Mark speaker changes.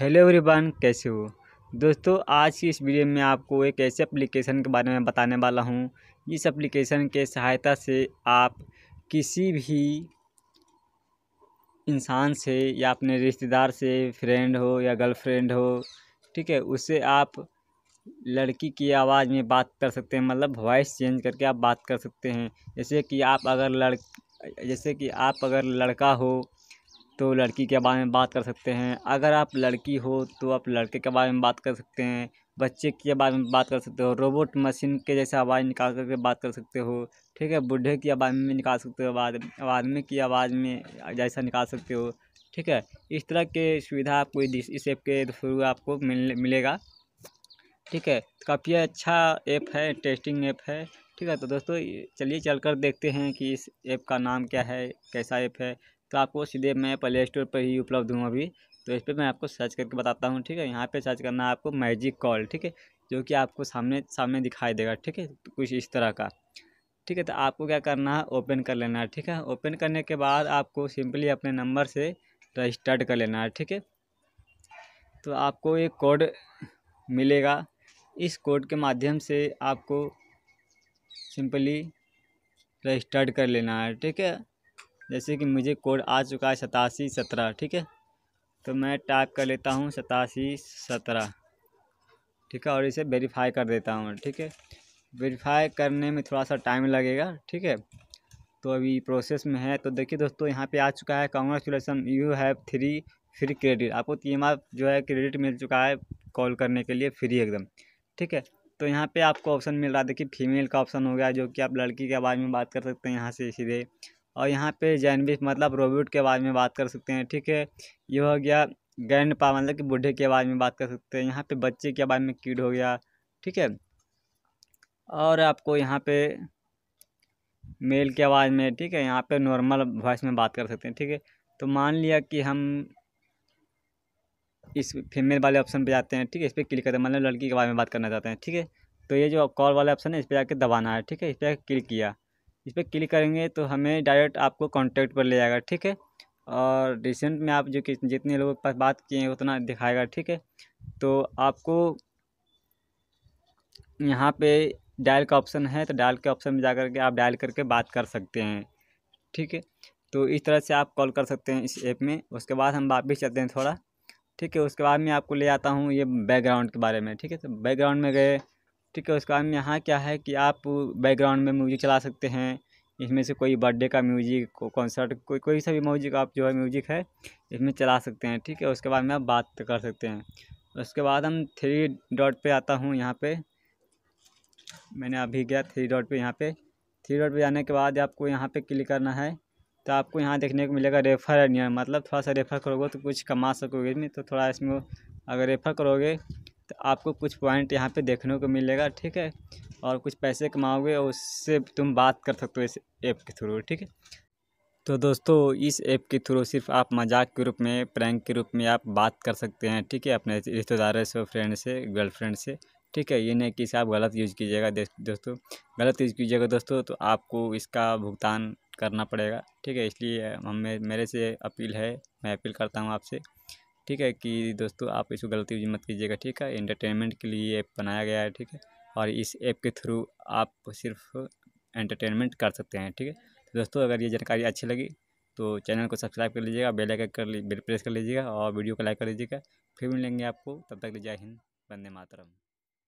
Speaker 1: hello everyone कैसे हो दोस्तों आज की इस वीडियो में आपको एक ऐसे एप्लीकेशन के बारे में बताने वाला हूं इस एप्लीकेशन के सहायता से आप किसी भी इंसान से या अपने रिश्तेदार से फ्रेंड हो या गर्लफ्रेंड हो ठीक है उससे आप लड़की की आवाज़ में बात कर सकते हैं मतलब वॉइस चेंज करके आप बात कर सकते हैं जैसे कि आप अगर लड़ जैसे कि आप अगर लड़का हो तो लड़की के बारे में बात कर सकते हैं अगर आप लड़की हो तो आप लड़के के बारे में बात कर सकते हैं बच्चे के बारे में बात कर सकते हो रोबोट मशीन के जैसे आवाज़ निकाल करके बात कर सकते हो ठीक है बूढ़े की आवाज़ में निकाल सकते हो आवाज आदमी की आवाज़ में जैसा निकाल सकते हो ठीक है इस तरह के सुविधा आपको इस ऐप के थ्रू आपको मिल मिलेगा ठीक है काफ़ी अच्छा ऐप है टेस्टिंग ऐप है ठीक है तो दोस्तों चलिए चल कर देखते हैं कि इस ऐप का नाम क्या है कैसा ऐप है तो आपको सीधे मैं प्ले स्टोर पर ही उपलब्ध हूँ अभी तो इस पर मैं आपको सर्च करके बताता हूँ ठीक है यहाँ पे सर्च करना है आपको मैजिक कॉल ठीक है जो कि आपको सामने सामने दिखाई देगा ठीक है तो कुछ इस तरह का ठीक है तो आपको क्या करना है ओपन कर लेना है ठीक है ओपन करने के बाद आपको सिंपली अपने नंबर से रजिस्टर्ड कर लेना है ठीक है तो आपको एक कोड मिलेगा इस कोड के माध्यम से आपको सिंपली रजिस्टर्ड कर लेना है ठीक है जैसे कि मुझे कोड आ चुका है सतासी सत्रह ठीक है तो मैं टाइप कर लेता हूँ सतासी सत्रह ठीक है और इसे वेरीफाई कर देता हूँ ठीक है वेरीफाई करने में थोड़ा सा टाइम लगेगा ठीक है तो अभी प्रोसेस में है तो देखिए दोस्तों यहाँ पे आ चुका है congratulation you have three free credit आपको तीन बार जो है क्रेडिट मिल चुका है कॉल करने के लिए फ्री एकदम ठीक है तो यहाँ पे आपको ऑप्शन मिल रहा है देखिए फीमेल का ऑप्शन हो गया जो कि आप लड़की के आवाज़ में बात कर सकते हैं यहाँ से सीधे और यहाँ पे जैनबिस मतलब रोबोट के बारे में बात कर सकते हैं ठीक है ये हो गया ग्रैंड पा मतलब कि बूढ़े के बारे में बात कर सकते हैं यहाँ पे बच्चे के बारे में कीड हो गया ठीक है और आपको यहाँ पे मेल की आवाज़ में ठीक है यहाँ पे नॉर्मल वॉइस में बात कर सकते हैं ठीक है तो मान लिया कि हम इस फीमेल वाले ऑप्शन पे जाते हैं ठीक है इस पर क्लिक करते हैं मतलब लड़की के बारे में बात करना चाहते हैं ठीक है तो ये जो कॉल वाला ऑप्शन है इस पर जाके दबाना है ठीक है इस पर क्लिक किया इस पर क्लिक करेंगे तो हमें डायरेक्ट आपको कॉन्टैक्ट पर ले जाएगा ठीक है और रिसेंट में आप जो कि जितने लोगों के पास बात किए हैं उतना दिखाएगा ठीक है तो आपको यहाँ पे डायल का ऑप्शन है तो डायल के ऑप्शन में जा कर के आप डायल करके बात कर सकते हैं ठीक है तो इस तरह से आप कॉल कर सकते हैं इस ऐप में उसके बाद हम वापिस चलते हैं थोड़ा ठीक है उसके बाद मैं आपको ले आता हूँ ये बैकग्राउंड के बारे में ठीक है तो बैकग्राउंड में गए ठीक है उसके बाद में यहाँ क्या है कि आप बैकग्राउंड में म्यूजिक चला सकते हैं इसमें से कोई बर्थडे का म्यूजिक को कॉन्सर्ट कोई कोई सा भी म्यूजिक आप जो है म्यूजिक है इसमें चला सकते हैं ठीक है उसके बाद में आप बात कर सकते हैं उसके बाद हम थ्री डॉट पे आता हूँ यहाँ पे मैंने अभी गया थ्री डॉट पे यहाँ पे थ्री डॉट पे जाने के बाद आपको यहाँ पे क्लिक करना है तो आपको यहाँ देखने को मिलेगा रेफर एंड मतलब थोड़ा सा रेफ़र करोगे तो कुछ कमा सकोगे इसमें तो थोड़ा इसमें अगर रेफ़र करोगे तो आपको कुछ पॉइंट यहाँ पे देखने को मिलेगा ठीक है और कुछ पैसे कमाओगे और उससे तुम बात कर सकते हो इस ऐप के थ्रू ठीक है तो दोस्तों इस ऐप के थ्रू सिर्फ आप मजाक के रूप में प्रैंक के रूप में आप बात कर सकते हैं ठीक है अपने रिश्तेदारों से फ्रेंड से गर्लफ्रेंड से ठीक है ये नहीं कि आप गलत यूज़ कीजिएगा दोस्तों गलत यूज़ कीजिएगा दोस्तों तो आपको इसका भुगतान करना पड़ेगा ठीक है इसलिए हमें मेरे से अपील है मैं अपील करता हूँ आपसे ठीक है कि दोस्तों आप इसको गलती मत कीजिएगा ठीक है एंटरटेनमेंट के लिए ऐप बनाया गया है ठीक है और इस ऐप के थ्रू आप सिर्फ एंटरटेनमेंट कर सकते हैं ठीक है तो दोस्तों अगर ये जानकारी अच्छी लगी तो चैनल को सब्सक्राइब कर लीजिएगा बेल आइकन कर बेल प्रेस कर लीजिएगा और वीडियो को लाइक कर लीजिएगा फिर मिलेंगे आपको तब तक जय हिंद वंदे मातरम